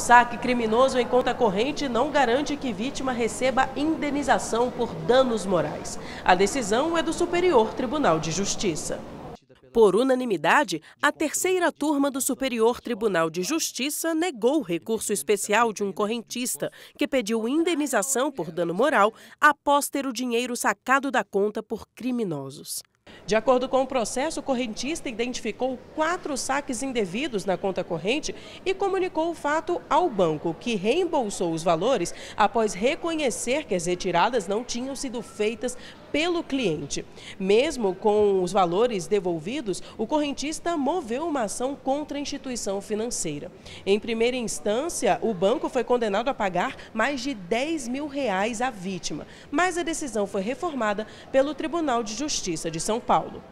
Saque criminoso em conta corrente não garante que vítima receba indenização por danos morais. A decisão é do Superior Tribunal de Justiça. Por unanimidade, a terceira turma do Superior Tribunal de Justiça negou o recurso especial de um correntista que pediu indenização por dano moral após ter o dinheiro sacado da conta por criminosos. De acordo com o processo, o correntista identificou quatro saques indevidos na conta corrente e comunicou o fato ao banco, que reembolsou os valores após reconhecer que as retiradas não tinham sido feitas pelo cliente. Mesmo com os valores devolvidos, o correntista moveu uma ação contra a instituição financeira. Em primeira instância, o banco foi condenado a pagar mais de 10 mil reais à vítima, mas a decisão foi reformada pelo Tribunal de Justiça de São Paulo.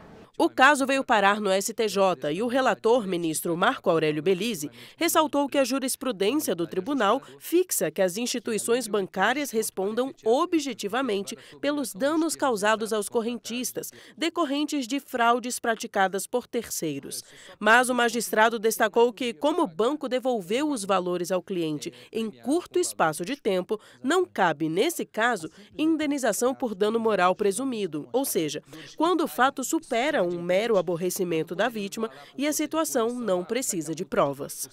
O caso veio parar no STJ e o relator, ministro Marco Aurélio Belize, ressaltou que a jurisprudência do tribunal fixa que as instituições bancárias respondam objetivamente pelos danos causados aos correntistas, decorrentes de fraudes praticadas por terceiros. Mas o magistrado destacou que, como o banco devolveu os valores ao cliente em curto espaço de tempo, não cabe, nesse caso, indenização por dano moral presumido, ou seja, quando o fato supera um mero aborrecimento da vítima e a situação não precisa de provas.